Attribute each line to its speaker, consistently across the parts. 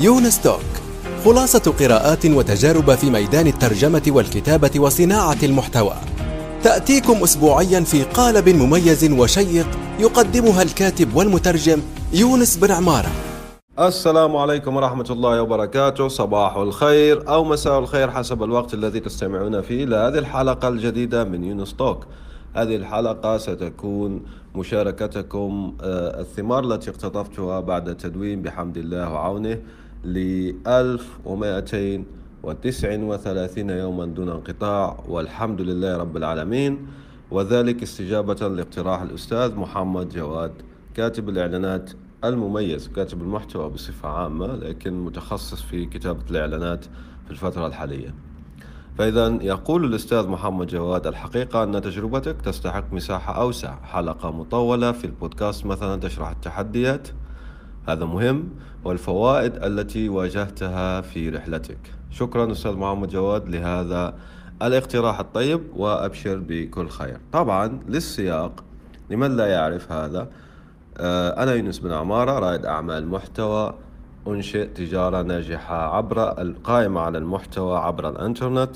Speaker 1: يونس توك خلاصة قراءات وتجارب في ميدان الترجمة والكتابة وصناعة المحتوى تأتيكم أسبوعيا في قالب مميز وشيق يقدمها الكاتب والمترجم يونس بن عمارة السلام عليكم ورحمة الله وبركاته صباح الخير أو مساء الخير حسب الوقت الذي تستمعون فيه لهذه الحلقة الجديدة من يونس توك هذه الحلقة ستكون مشاركتكم آه، الثمار التي اقتطفتها بعد التدوين بحمد الله وعونه ل 1239 يوما دون انقطاع والحمد لله رب العالمين وذلك استجابة لاقتراح الأستاذ محمد جواد كاتب الإعلانات المميز كاتب المحتوى بصفة عامة لكن متخصص في كتابة الإعلانات في الفترة الحالية فإذا يقول الأستاذ محمد جواد الحقيقة أن تجربتك تستحق مساحة أوسع حلقة مطولة في البودكاست مثلا تشرح التحديات هذا مهم والفوائد التي واجهتها في رحلتك شكرا أستاذ محمد جواد لهذا الاقتراح الطيب وأبشر بكل خير طبعا للسياق لمن لا يعرف هذا آه، أنا يونس بن عمارة رائد أعمال محتوى أنشئ تجارة ناجحة عبر القائمة على المحتوى عبر الإنترنت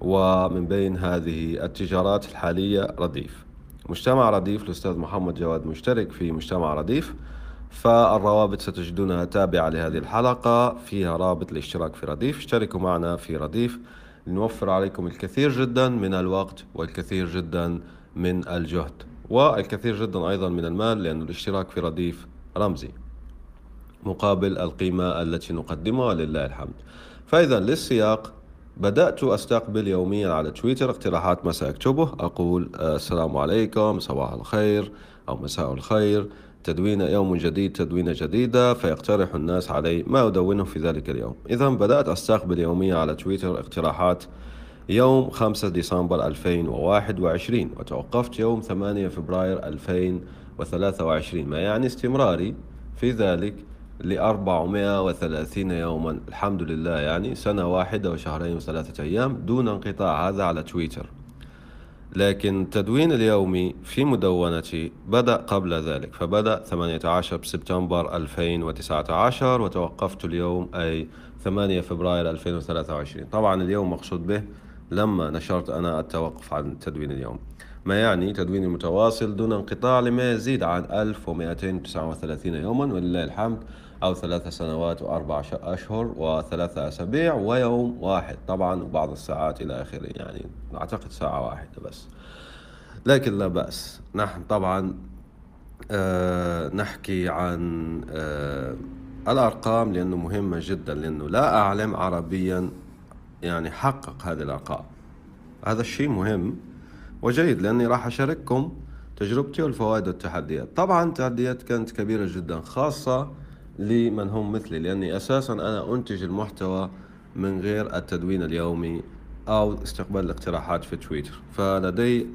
Speaker 1: ومن بين هذه التجارات الحالية رديف مجتمع رديف الأستاذ محمد جواد مشترك في مجتمع رديف فالروابط ستجدونها تابعة لهذه الحلقة فيها رابط الاشتراك في رديف اشتركوا معنا في رديف لنوفر عليكم الكثير جدا من الوقت والكثير جدا من الجهد والكثير جدا أيضا من المال لأن الاشتراك في رديف رمزي مقابل القيمة التي نقدمها لله الحمد فإذا للسياق بدأت أستقبل يوميا على تويتر اقتراحات ما سأكتبه أقول آه، السلام عليكم صباح الخير أو مساء الخير تدوين يوم جديد تدوينة جديدة فيقترح الناس علي ما أدونه في ذلك اليوم إذا بدأت أستقبل يوميا على تويتر اقتراحات يوم 5 ديسمبر 2021 وتوقفت يوم 8 فبراير 2023 ما يعني استمراري في ذلك ل 430 يوما الحمد لله يعني سنة واحدة وشهرين وثلاثة أيام دون انقطاع هذا على تويتر لكن التدوين اليومي في مدونتي بدأ قبل ذلك فبدأ 18 سبتمبر 2019 وتوقفت اليوم أي 8 فبراير 2023 طبعا اليوم مقصود به لما نشرت أنا التوقف عن التدوين اليوم ما يعني تدويني متواصل دون انقطاع لما يزيد عن 1239 يوما ولله الحمد أو ثلاث سنوات وأربع أشهر وثلاثة أسابيع ويوم واحد طبعا وبعض الساعات إلى آخره يعني أعتقد ساعة واحدة بس لكن لا بأس نحن طبعا آه نحكي عن آه الأرقام لأنه مهمة جدا لأنه لا أعلم عربيا يعني حقق هذه الأرقام هذا الشيء مهم وجيد لأني راح أشارككم تجربتي والفوائد والتحديات طبعا التحديات كانت كبيرة جدا خاصة لمن هم مثلي لأني أساسا أنا أنتج المحتوى من غير التدوين اليومي أو استقبال الاقتراحات في تويتر فلدي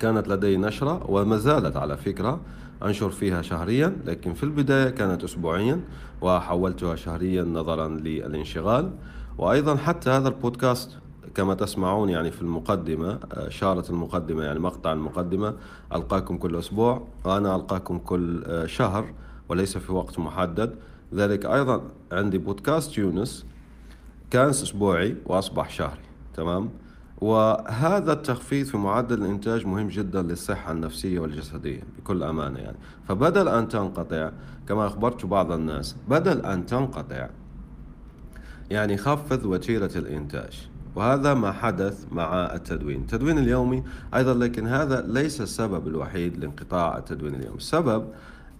Speaker 1: كانت لدي نشرة وما زالت على فكرة أنشر فيها شهريا لكن في البداية كانت أسبوعيا وحولتها شهريا نظرا للانشغال وأيضا حتى هذا البودكاست كما تسمعون يعني في المقدمة آه، شارة المقدمة يعني مقطع المقدمة ألقاكم كل أسبوع وأنا ألقاكم كل آه، شهر وليس في وقت محدد ذلك أيضا عندي بودكاست يونس كان أسبوعي وأصبح شهري تمام وهذا التخفيض في معدل الإنتاج مهم جدا للصحة النفسية والجسدية بكل أمانة يعني فبدل أن تنقطع كما أخبرت بعض الناس بدل أن تنقطع يعني خفض وتيرة الإنتاج وهذا ما حدث مع التدوين التدوين اليومي أيضا لكن هذا ليس السبب الوحيد لانقطاع التدوين اليومي السبب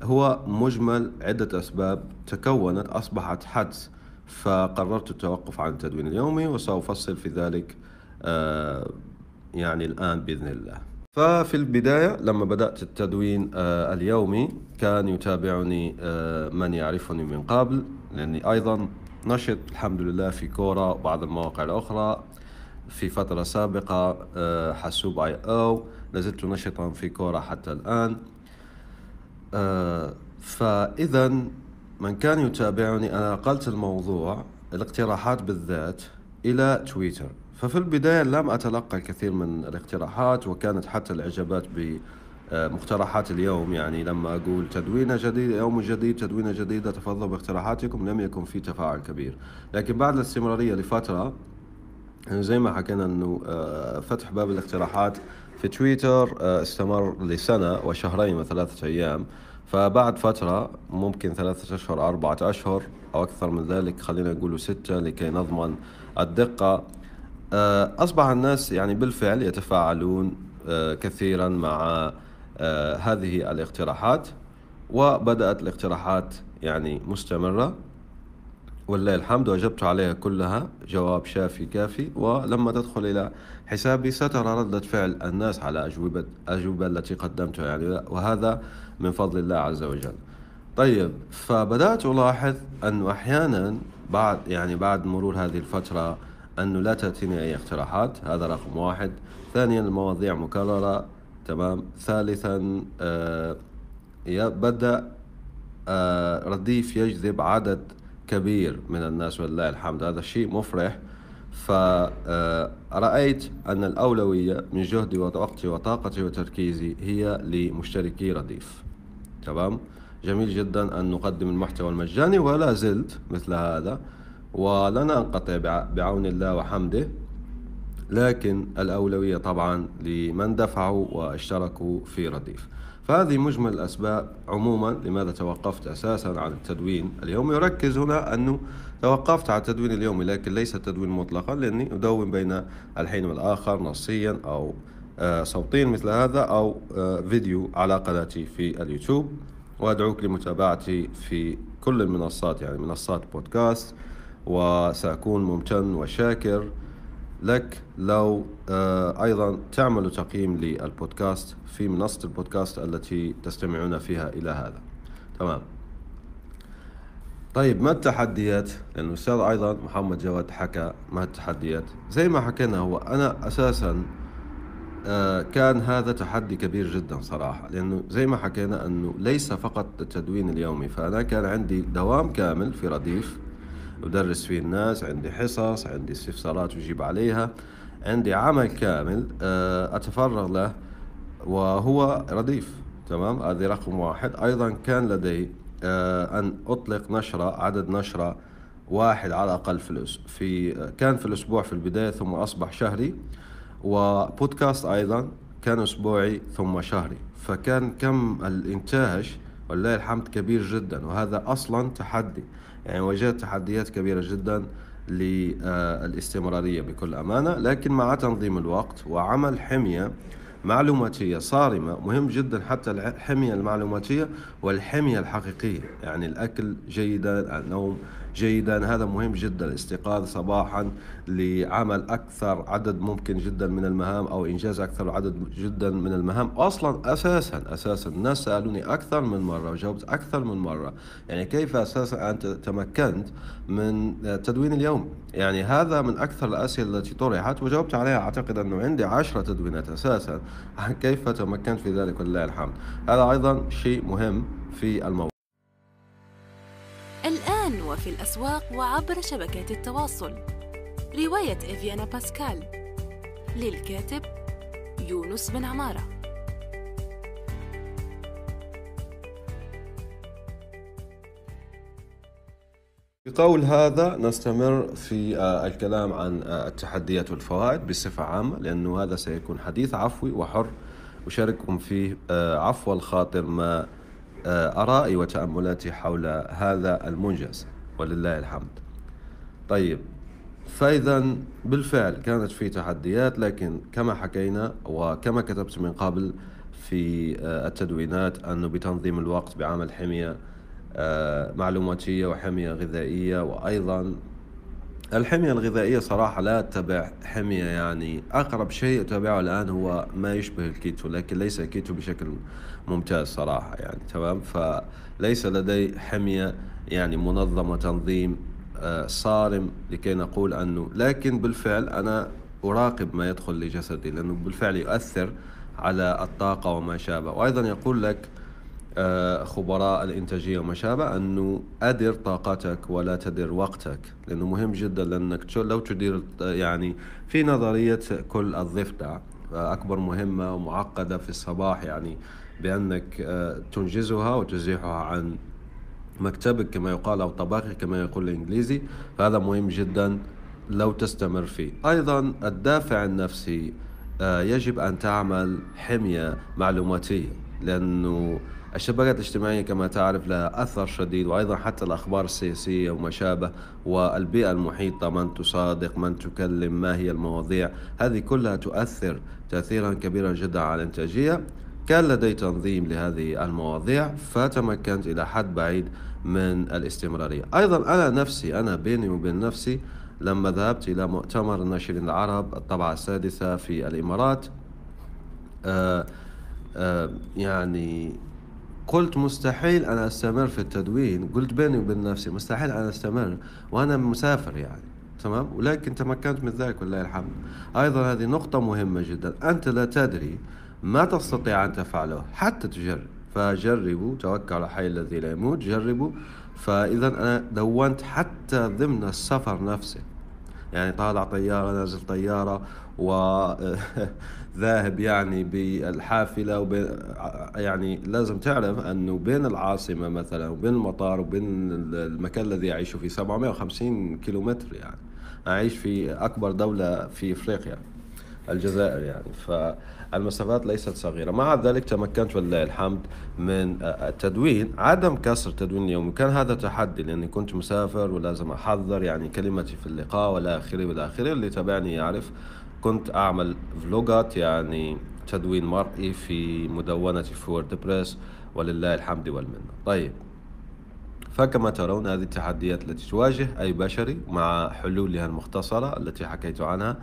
Speaker 1: هو مجمل عدة أسباب تكونت أصبحت حدس فقررت التوقف عن التدوين اليومي وسأفصل في ذلك آه، يعني الآن بإذن الله ففي البداية لما بدأت التدوين آه، اليومي كان يتابعني آه، من يعرفني من قبل لأني أيضا نشط الحمد لله في كورة وبعض المواقع الأخرى في فترة سابقة حاسوب اي او لازلت نشطا في كورة حتى الآن آه، فإذا من كان يتابعني أنا نقلت الموضوع الاقتراحات بالذات إلى تويتر ففي البداية لم أتلقى الكثير من الاقتراحات وكانت حتى الإعجابات بمقترحات اليوم يعني لما أقول تدوينة جديدة يوم جديد تدوينة جديدة تفضلوا باقتراحاتكم لم يكن في تفاعل كبير لكن بعد الاستمرارية لفترة يعني زي ما حكينا أنه آه، فتح باب الاقتراحات في تويتر آه، استمر لسنة وشهرين وثلاثة أيام فبعد فترة ممكن ثلاثة أشهر أربعة أشهر أو أكثر من ذلك خلينا نقول ستة لكي نضمن الدقة آه، أصبح الناس يعني بالفعل يتفاعلون آه، كثيرا مع هذه الاقتراحات وبدأت الاقتراحات يعني مستمرة ولله الحمد وأجبت عليها كلها جواب شافي كافي ولما تدخل إلى حسابي سترى ردة فعل الناس على أجوبة الأجوبة التي قدمتها يعني وهذا من فضل الله عز وجل طيب فبدأت ألاحظ أنه أحيانا بعد يعني بعد مرور هذه الفترة أنه لا تأتيني أي اقتراحات هذا رقم واحد ثانيا المواضيع مكررة تمام ثالثا آه بدأ آه رديف يجذب عدد كبير من الناس ولله الحمد هذا الشيء مفرح فرأيت أن الأولوية من جهدي ووقتي وطاقتي وتركيزي هي لمشتركي رديف تمام جميل جدا أن نقدم المحتوى المجاني ولا زلت مثل هذا ولن أنقطع بعون الله وحمده لكن الأولوية طبعا لمن دفعوا واشتركوا في رديف فهذه مجمل الأسباب عموما لماذا توقفت أساسا عن التدوين اليومي يركز هنا أنه توقفت عن التدوين اليومي لكن ليس التدوين مطلقا لأني أدون بين الحين والآخر نصيا أو آه، صوتيا مثل هذا أو آه، فيديو على قناتي في اليوتيوب وأدعوك لمتابعتي في كل المنصات يعني منصات بودكاست وسأكون ممتن وشاكر لك لو آه، أيضا تعملوا تقييم للبودكاست في منصة البودكاست التي تستمعون فيها إلى هذا تمام طيب ما التحديات؟ لأن الأستاذ أيضا محمد جواد حكى ما التحديات زي ما حكينا هو أنا أساسا آه، كان هذا تحدي كبير جدا صراحة لأنه زي ما حكينا أنه ليس فقط التدوين اليومي فأنا كان عندي دوام كامل في رديف بدرس فيه الناس عندي حصص عندي استفسارات أجيب عليها عندي عمل كامل آه، أتفرغ له وهو رديف تمام هذه رقم واحد أيضا كان لدي آه، أن أطلق نشرة عدد نشرة واحد على الأقل في في كان في الأسبوع في البداية ثم أصبح شهري وبودكاست أيضا كان أسبوعي ثم شهري فكان كم الإنتاج ولله الحمد كبير جدا وهذا أصلا تحدي يعني واجهت تحديات كبيرة جدا للاستمرارية بكل أمانة لكن مع تنظيم الوقت وعمل حمية معلوماتية صارمة مهم جدا حتى الحمية المعلوماتية والحمية الحقيقية يعني الأكل جيدا النوم جيدا هذا مهم جدا الاستيقاظ صباحا لعمل أكثر عدد ممكن جدا من المهام أو إنجاز أكثر عدد جدا من المهام أصلا أساسا أساسا الناس سألوني أكثر من مرة وجاوبت أكثر من مرة يعني كيف أساسا أنت تمكنت من تدوين اليوم يعني هذا من أكثر الأسئلة التي طرحت وجاوبت عليها أعتقد أنه عندي 10 تدوينات أساسا كيف تمكنت في ذلك ولله الحمد هذا أيضا شيء مهم في الموضوع الآن وفي الأسواق وعبر شبكات التواصل رواية إفيانا باسكال للكاتب يونس بن عماره بقول هذا نستمر في آه، الكلام عن آه، التحديات والفوائد بصفة عامة لأنه هذا سيكون حديث عفوي وحر أشارككم فيه آه، عفو الخاطر ما آه، آرائي وتأملاتي حول هذا المنجز ولله الحمد طيب فإذا بالفعل كانت في تحديات لكن كما حكينا وكما كتبت من قبل في آه، التدوينات أنه بتنظيم الوقت بعمل حمية آه، معلوماتية وحمية غذائية وأيضا الحمية الغذائية صراحة لا أتبع حمية يعني أقرب شيء أتابعه الآن هو ما يشبه الكيتو لكن ليس الكيتو بشكل ممتاز صراحة يعني تمام فليس لدي حمية يعني منظمة تنظيم آه، صارم لكي نقول أنه لكن بالفعل أنا أراقب ما يدخل لجسدي لأنه بالفعل يؤثر على الطاقة وما شابه وأيضا يقول لك آه، خبراء الإنتاجية وما شابه أنه أدر طاقتك ولا تدر وقتك لأنه مهم جدا لأنك لو تدير يعني في نظرية كل الضفدع آه، أكبر مهمة ومعقده في الصباح يعني بأنك آه، تنجزها وتزيحها عن مكتبك كما يقال أو طباخك كما يقول الإنجليزي فهذا مهم جدا لو تستمر فيه أيضا الدافع النفسي يجب أن تعمل حمية معلوماتية لأنه الشبكات الاجتماعية كما تعرف لها أثر شديد وأيضا حتى الأخبار السياسية وما شابه والبيئة المحيطة من تصادق من تكلم ما هي المواضيع هذه كلها تؤثر تأثيرا كبيرا جدا على الإنتاجية كان لدي تنظيم لهذه المواضيع فتمكنت إلى حد بعيد من الاستمرارية أيضا أنا نفسي أنا بيني وبين نفسي لما ذهبت إلى مؤتمر الناشرين العرب الطبعة السادسة في الإمارات آآ آه، آآ آه، يعني قلت مستحيل أنا أستمر في التدوين قلت بيني وبين نفسي مستحيل أنا أستمر وأنا مسافر يعني تمام ولكن تمكنت من ذلك ولله الحمد أيضا هذه نقطة مهمة جدا أنت لا تدري ما تستطيع أن تفعله حتى تجرب فجربوا توكل على حي الذي لا يموت جربوا فإذا أنا دونت حتى ضمن السفر نفسه يعني طالع طيارة نازل طيارة و ذاهب يعني بالحافلة وبين يعني لازم تعرف أنه بين العاصمة مثلا وبين المطار وبين المكان الذي أعيشه فيه 750 كيلومتر يعني أعيش في أكبر دولة في إفريقيا الجزائر يعني فالمسافات ليست صغيرة مع ذلك تمكنت ولله الحمد من التدوين عدم كسر تدوين يومي كان هذا تحدي لأني كنت مسافر ولازم أحضر يعني كلمتي في اللقاء ولا آخره آخره اللي تابعني يعرف كنت أعمل فلوجات يعني تدوين مرئي في مدونتي في ووردبريس ولله الحمد والمنة طيب فكما ترون هذه التحديات التي تواجه أي بشري مع حلولها المختصرة التي حكيت عنها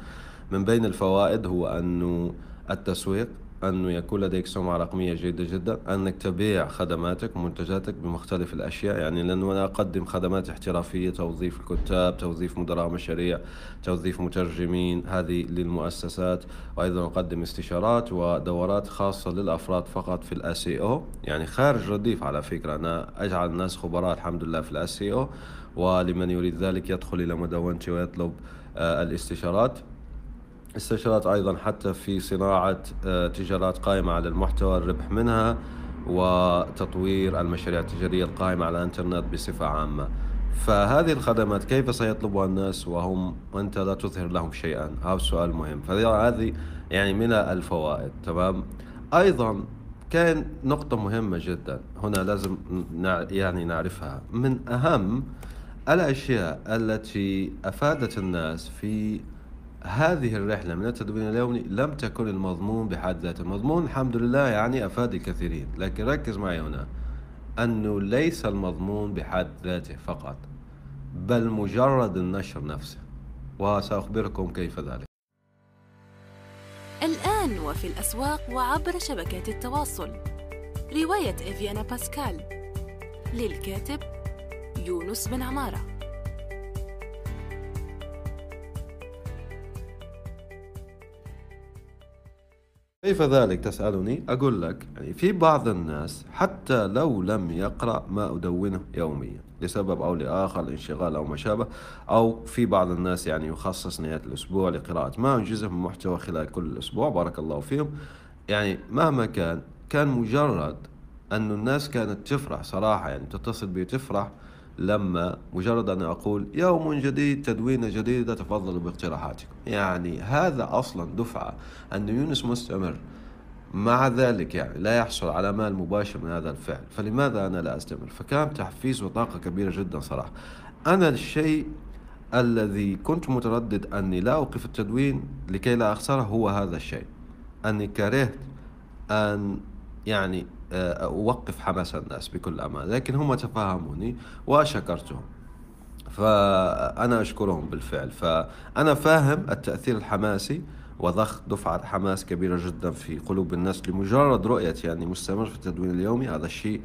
Speaker 1: من بين الفوائد هو أن التسويق أنه يكون لديك سمعة رقمية جيدة جدا أنك تبيع خدماتك ومنتجاتك بمختلف الأشياء يعني لأنه أنا أقدم خدمات احترافية توظيف الكتاب توظيف مدراء مشاريع توظيف مترجمين هذه للمؤسسات وأيضا أقدم استشارات ودورات خاصة للأفراد فقط في الأسي أو يعني خارج رديف على فكرة أنا أجعل الناس خبراء الحمد لله في الأسي أو ولمن يريد ذلك يدخل إلى مدونتي ويطلب آه، الاستشارات استشارات ايضا حتى في صناعه آه، تجارات قائمه على المحتوى الربح منها وتطوير المشاريع التجاريه القائمه على الانترنت بصفه عامه. فهذه الخدمات كيف سيطلبها الناس وهم وانت لا تظهر لهم شيئا؟ هذا سؤال مهم، فهذه يعني من الفوائد تمام؟ ايضا كان نقطة مهمة جدا هنا لازم يعني نعرفها من أهم الأشياء التي أفادت الناس في هذه الرحلة من التدوين اليومي لم تكن المضمون بحد ذاته المضمون الحمد لله يعني أفاد الكثيرين لكن ركز معي هنا أنه ليس المضمون بحد ذاته فقط بل مجرد النشر نفسه وسأخبركم كيف ذلك الآن وفي الأسواق وعبر شبكات التواصل رواية إفيانا باسكال للكاتب يونس بن عماره كيف ذلك تسألني؟ أقول لك يعني في بعض الناس حتى لو لم يقرأ ما أدونه يوميا لسبب أو لآخر الانشغال أو ما شابه أو في بعض الناس يعني يخصص نهاية الأسبوع لقراءة ما ينجزه من محتوى خلال كل الأسبوع بارك الله فيهم يعني مهما كان كان مجرد أن الناس كانت تفرح صراحة يعني تتصل بي تفرح لما مجرد أن أقول يوم جديد تدوينة جديدة تفضلوا باقتراحاتكم يعني هذا أصلا دفعة أن يونس مستمر مع ذلك يعني لا يحصل على مال مباشر من هذا الفعل فلماذا أنا لا أستمر فكان تحفيز وطاقة كبيرة جدا صراحة أنا الشيء الذي كنت متردد أني لا أوقف التدوين لكي لا أخسره هو هذا الشيء أني كرهت أن يعني آه، أوقف حماس الناس بكل أمانة لكن هم تفهموني وشكرتهم فأنا أشكرهم بالفعل فأنا فاهم التأثير الحماسي وضخ دفعة حماس كبيرة جدا في قلوب الناس لمجرد رؤية يعني مستمر في التدوين اليومي هذا الشيء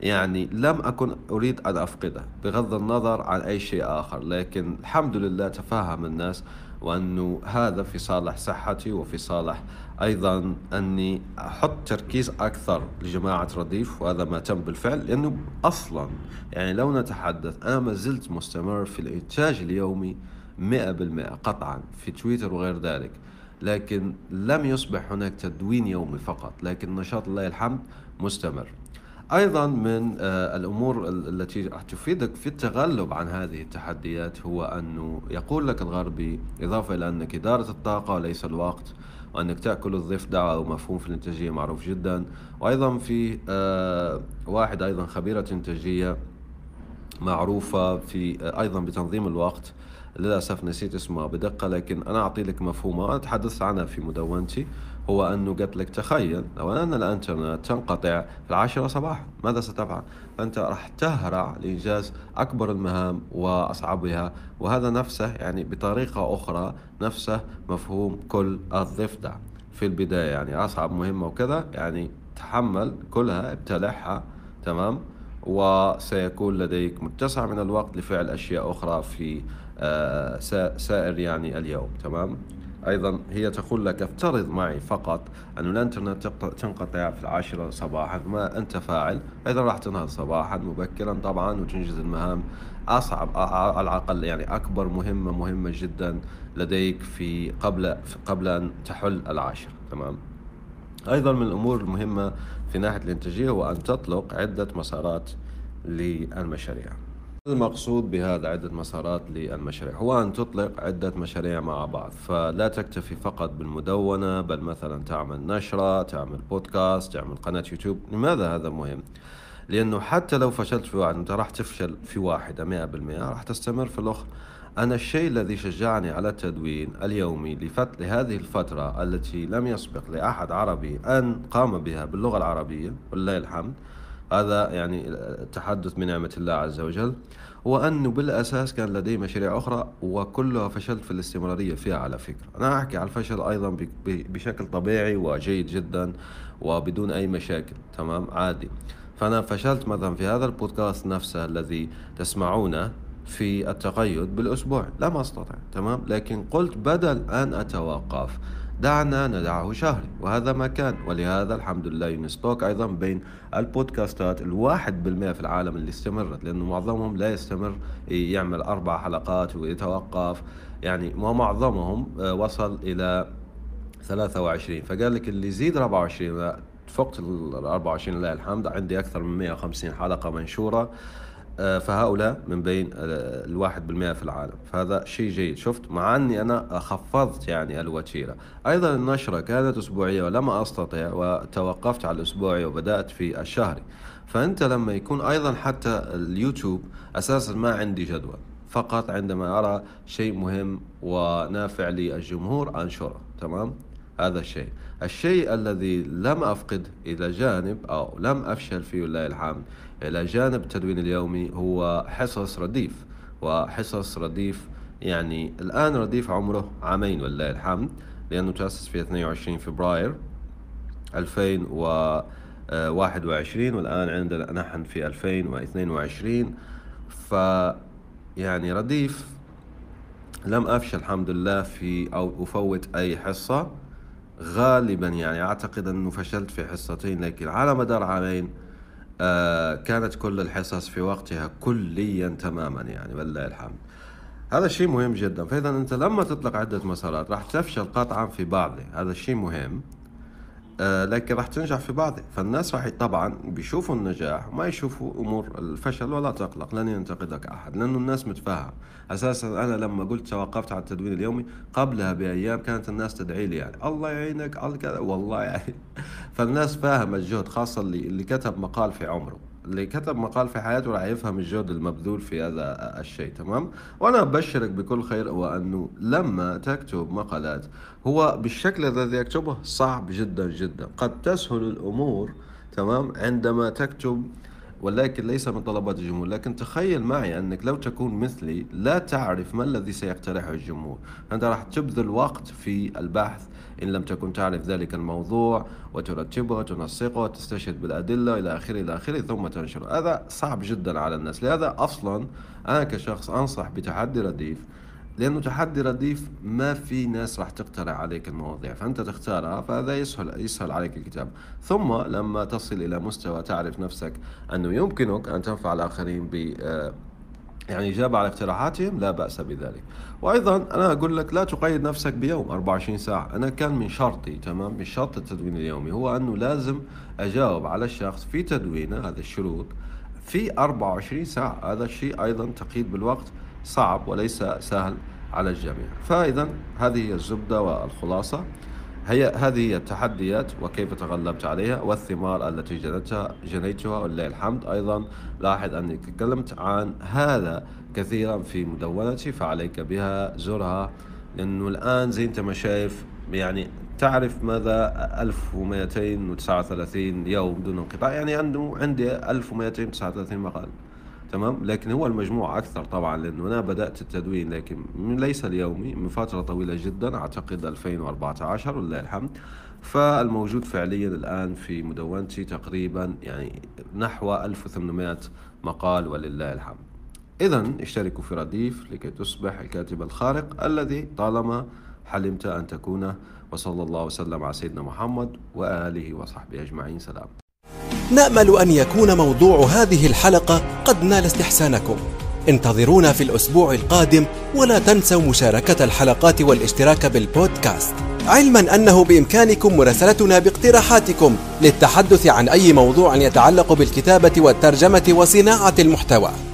Speaker 1: يعني لم أكن أريد أن أفقده بغض النظر عن أي شيء آخر لكن الحمد لله تفهم الناس وأنه هذا في صالح صحتي وفي صالح ايضا اني احط تركيز اكثر لجماعه رديف وهذا ما تم بالفعل لانه اصلا يعني لو نتحدث انا ما زلت مستمر في الانتاج اليومي 100% قطعا في تويتر وغير ذلك لكن لم يصبح هناك تدوين يومي فقط لكن نشاط الله الحمد مستمر ايضا من آه، الامور التي تفيدك في التغلب عن هذه التحديات هو انه يقول لك الغربي اضافه الى انك اداره الطاقه وليس الوقت وانك تاكل الضيف دعوه ومفهوم في الانتاجيه معروف جدا وايضا في آه، واحد ايضا خبيره انتاجيه معروفة في آه، أيضا بتنظيم الوقت للأسف نسيت اسمها بدقة لكن أنا أعطي لك مفهومها أنا تحدثت عنها في مدونتي هو أنه قلت لك تخيل لو أن الإنترنت تنقطع في العاشرة صباحا ماذا ستفعل؟ فأنت راح تهرع لإنجاز أكبر المهام وأصعبها وهذا نفسه يعني بطريقة أخرى نفسه مفهوم كل الضفدع في البداية يعني أصعب مهمة وكذا يعني تحمل كلها ابتلعها تمام؟ وسيكون لديك متسع من الوقت لفعل أشياء أخرى في آه، سائر يعني اليوم تمام أيضا هي تقول لك افترض معي فقط أن الإنترنت تنقطع في العاشرة صباحا ما أنت فاعل ايضا راح تنهض صباحا مبكرا طبعا وتنجز المهام أصعب على الأقل يعني أكبر مهمة مهمة جدا لديك في قبل قبل أن تحل العاشرة تمام أيضا من الأمور المهمة في ناحية الإنتاجية هو أن تطلق عدة مسارات للمشاريع المقصود بهذا عدة مسارات للمشاريع هو أن تطلق عدة مشاريع مع بعض فلا تكتفي فقط بالمدونة بل مثلا تعمل نشرة تعمل بودكاست تعمل قناة يوتيوب لماذا هذا مهم؟ لأنه حتى لو فشلت في واحد أنت راح تفشل في واحدة 100% راح تستمر في الأخرى أنا الشيء الذي شجعني على التدوين اليومي لفت لهذه الفترة التي لم يسبق لأحد عربي أن قام بها باللغة العربية ولله الحمد هذا يعني التحدث بنعمة الله عز وجل وأنه بالأساس كان لدي مشاريع أخرى وكلها فشلت في الاستمرارية فيها على فكرة أنا أحكي على الفشل أيضا بشكل طبيعي وجيد جدا وبدون أي مشاكل تمام عادي فأنا فشلت مثلا في هذا البودكاست نفسه الذي تسمعونه في التقيد بالأسبوع لم أستطع تمام لكن قلت بدل أن أتوقف دعنا ندعه شهري وهذا ما كان ولهذا الحمد لله يونستوك أيضا بين البودكاستات الواحد بالمئة في العالم اللي استمرت لأنه معظمهم لا يستمر يعمل أربع حلقات ويتوقف يعني ومعظمهم آه، وصل إلى 23 فقال لك اللي يزيد 24 فقت ال 24 لله الحمد عندي أكثر من 150 حلقة منشورة آه، فهؤلاء من بين آه، الواحد بالمئة في العالم فهذا شيء جيد شفت مع أني أنا خفضت يعني الوتيرة أيضا النشرة كانت أسبوعية ولم أستطع وتوقفت على الأسبوعي وبدأت في الشهري فأنت لما يكون أيضا حتى اليوتيوب أساسا ما عندي جدول فقط عندما أرى شيء مهم ونافع للجمهور أنشره تمام هذا الشيء الشيء الذي لم أفقد إلى جانب أو لم أفشل فيه الله الحمد إلى جانب التدوين اليومي هو حصص رديف وحصص رديف يعني الآن رديف عمره عامين ولله الحمد لأنه تأسس في 22 فبراير 2021 والآن عندنا نحن في 2022 ف يعني رديف لم أفشل الحمد لله في أو أفوت أي حصة غالبا يعني أعتقد أنه فشلت في حصتين لكن على مدار عامين آه كانت كل الحصص في وقتها كليا تماما يعني ولله الحمد هذا الشيء مهم جدا فإذا أنت لما تطلق عدة مسارات راح تفشل قطعا في بعضه هذا الشيء مهم آه، لكن راح تنجح في بعض فالناس راح طبعا بيشوفوا النجاح ما يشوفوا امور الفشل ولا تقلق لن ينتقدك احد لانه الناس متفاهمه اساسا انا لما قلت توقفت على التدوين اليومي قبلها بايام كانت الناس تدعي لي يعني الله يعينك والله يعني فالناس فاهمه الجهد خاصه اللي اللي كتب مقال في عمره اللي كتب مقال في حياته راح يفهم الجهد المبذول في هذا الشيء تمام وانا ابشرك بكل خير وانه لما تكتب مقالات هو بالشكل الذي يكتبه صعب جدا جدا قد تسهل الامور تمام عندما تكتب ولكن ليس من طلبات الجمهور لكن تخيل معي أنك لو تكون مثلي لا تعرف ما الذي سيقترحه الجمهور أنت راح تبذل وقت في البحث إن لم تكن تعرف ذلك الموضوع وترتبه وتنسقه وتستشهد بالأدلة إلى آخره إلى آخره ثم تنشره هذا صعب جدا على الناس لهذا أصلا أنا كشخص أنصح بتحدي رديف لأنه تحدي رديف ما في ناس راح تقترح عليك المواضيع فأنت تختارها فهذا يسهل يسهل عليك الكتاب ثم لما تصل إلى مستوى تعرف نفسك أنه يمكنك أن تنفع الآخرين ب آه، يعني إجابة على اقتراحاتهم لا بأس بذلك وأيضا أنا أقول لك لا تقيد نفسك بيوم 24 ساعة أنا كان من شرطي تمام من شرط التدوين اليومي هو أنه لازم أجاوب على الشخص في تدوينه هذه الشروط في 24 ساعة هذا الشيء أيضا تقييد بالوقت صعب وليس سهل على الجميع فإذا هذه هي الزبدة والخلاصة هي هذه هي التحديات وكيف تغلبت عليها والثمار التي جنتها جنيتها ولله الحمد أيضا لاحظ أني تكلمت عن هذا كثيرا في مدونتي فعليك بها زرها لأنه الآن زي أنت ما شايف يعني تعرف ماذا 1239 يوم دون انقطاع يعني عنده عندي 1239 مقال تمام لكن هو المجموع أكثر طبعا لأنه أنا بدأت التدوين لكن ليس اليومي من فترة طويلة جدا أعتقد 2014 ولله الحمد فالموجود فعليا الآن في مدونتي تقريبا يعني نحو 1800 مقال ولله الحمد إذا اشتركوا في رديف لكي تصبح الكاتب الخارق الذي طالما حلمت أن تكونه وصلى الله وسلم على سيدنا محمد وآله وصحبه أجمعين سلام نامل ان يكون موضوع هذه الحلقه قد نال استحسانكم انتظرونا في الاسبوع القادم ولا تنسوا مشاركه الحلقات والاشتراك بالبودكاست علما انه بامكانكم مراسلتنا باقتراحاتكم للتحدث عن اي موضوع يتعلق بالكتابه والترجمه وصناعه المحتوى